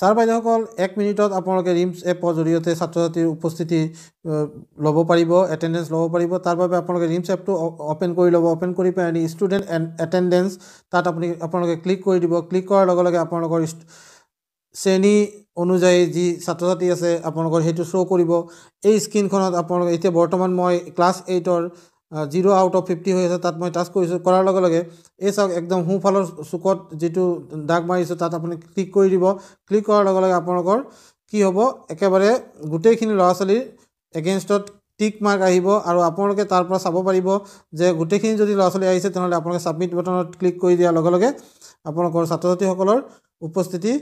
sir বাইদেউসকল এক মিনিটত আপোনালোকে ৰিমছ এপৰ জৰিয়তে ছাত্ৰ ছাত্ৰীৰ উপস্থিতি ল'ব পাৰিব এটেণ্ডেঞ্চ ল'ব পাৰিব তাৰ বাবে আপোনালোকে ৰিমছ এপটো অ'পেন কৰি ল'ব অ'পেন কৰি পেলাই ষ্টুডেণ্ট এটেণ্ডেঞ্চ তাত আপুনি আপোনালোকে ক্লিক কৰি দিব ক্লিক কৰাৰ লগে লগে আপোনালোকৰ শ্ৰেণী অনুযায়ী যি ছাত্ৰ ছাত্ৰী আছে আপোনালোকৰ সেইটো শ্ব' কৰিব এই স্ক্ৰীণখনত আপোনালোকে এতিয়া বৰ্তমান মই ক্লাছ এইটৰ জিৰ' আউট অফ ফিফটি হৈ আছে তাত মই টাচ কৰিছোঁ কৰাৰ লগে লগে এই চাওক একদম সোঁফালৰ চুকত যিটো দাগ মাৰিছোঁ তাত আপুনি ক্লিক কৰি দিব ক্লিক কৰাৰ লগে লগে আপোনালোকৰ কি হ'ব একেবাৰে গোটেইখিনি ল'ৰা ছোৱালীৰ এগেইনষ্টত টিক মাৰ্ক আহিব আৰু আপোনালোকে তাৰ পৰা চাব পাৰিব যে গোটেইখিনি যদি ল'ৰা ছোৱালী আহিছে তেনেহ'লে আপোনালোকে ছাবমিট বাটনত ক্লিক কৰি দিয়াৰ লগে লগে আপোনালোকৰ ছাত্ৰ ছাত্ৰীসকলৰ উপস্থিতি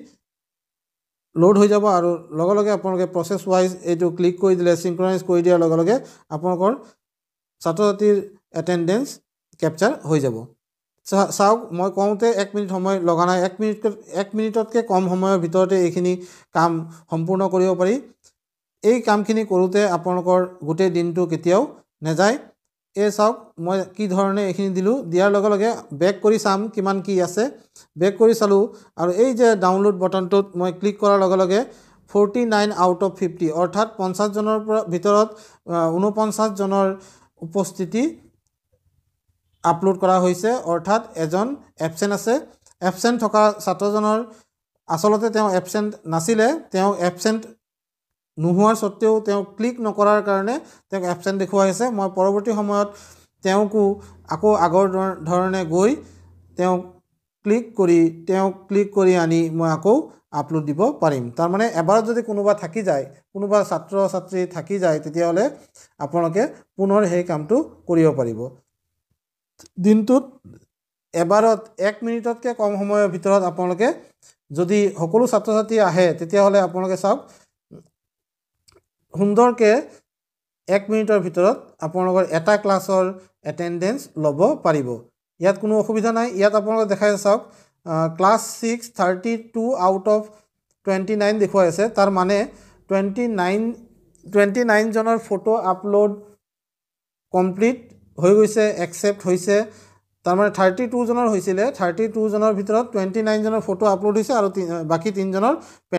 লোড হৈ যাব আৰু লগে লগে আপোনালোকে প্ৰচেছ ৱাইজ এইটো ক্লিক কৰি দিলে চিংক্ৰনাইজ কৰি দিয়াৰ লগে লগে আপোনালোকৰ ছাত্ৰ ছাত্ৰীৰ এটেণ্ডেঞ্চ কেপচাৰ হৈ যাব চাওক মই কওঁতে এক মিনিট সময় লগা নাই এক মিনিট এক মিনিটতকৈ কম সময়ৰ ভিতৰতে এইখিনি কাম সম্পূৰ্ণ কৰিব পাৰি এই কামখিনি কৰোঁতে আপোনালোকৰ গোটেই দিনটো কেতিয়াও নাযায় এই চাওক মই কি ধৰণে এইখিনি দিলোঁ দিয়াৰ লগে লগে বেক কৰি চাম কিমান কি আছে বেক কৰি চালোঁ আৰু এই যে ডাউনলোড বটনটোত মই ক্লিক কৰাৰ লগে লগে forty nine out of fifty অৰ্থাৎ পঞ্চাছজনৰ পৰা ভিতৰত ঊনপঞ্চাছজনৰ উপস্থিতি আপলোড কৰা হৈছে অৰ্থাৎ এজন এবচেণ্ট আছে এবচেণ্ট থকা ছাত্ৰজনৰ আচলতে তেওঁ এবচেণ্ট নাছিলে তেওঁ এবচেণ্ট নোহোৱাৰ স্বত্তেও তেওঁ ক্লিক নকৰাৰ কাৰণে তেওঁক এবচেণ্ট দেখুওৱা হৈছে মই পৰৱৰ্তী সময়ত তেওঁকো আকৌ আগৰ ধৰণে গৈ তেওঁক ক্লিক কৰি তেওঁক ক্লিক কৰি আনি মই আকৌ আপলোড দিব পাৰিম তাৰমানে এবাৰ যদি কোনোবা থাকি যায় কোনোবা ছাত্ৰ ছাত্ৰী থাকি যায় তেতিয়াহ'লে আপোনালোকে পুনৰ সেই কামটো কৰিব পাৰিব দিনটোত এবাৰত এক মিনিটতকৈ কম সময়ৰ ভিতৰত আপোনালোকে যদি সকলো ছাত্ৰ ছাত্ৰী আহে তেতিয়াহ'লে আপোনালোকে চাওক সুন্দৰকৈ এক মিনিটৰ ভিতৰত আপোনালোকৰ এটা ক্লাছৰ এটেণ্ডেঞ্চ ল'ব পাৰিব ইয়াত কোনো অসুবিধা নাই ইয়াত আপোনালোকে দেখাই চাওক class six thirty two out of twenty nine দেখুৱাই আছে তাৰ মানে টুৱেণ্টি নাইন টুৱেণ্টি নাইনজনৰ ফটো আপলোড কমপ্লিট হৈ গৈছে একচেপ্ট হৈছে তাৰমানে থাৰ্টি টুজনৰ হৈছিলে থাৰ্টি টুজনৰ ভিতৰত টুৱেণ্টি নাইনজনৰ ফটো আপলোড হৈছে আৰু বাকী তিনিজনৰ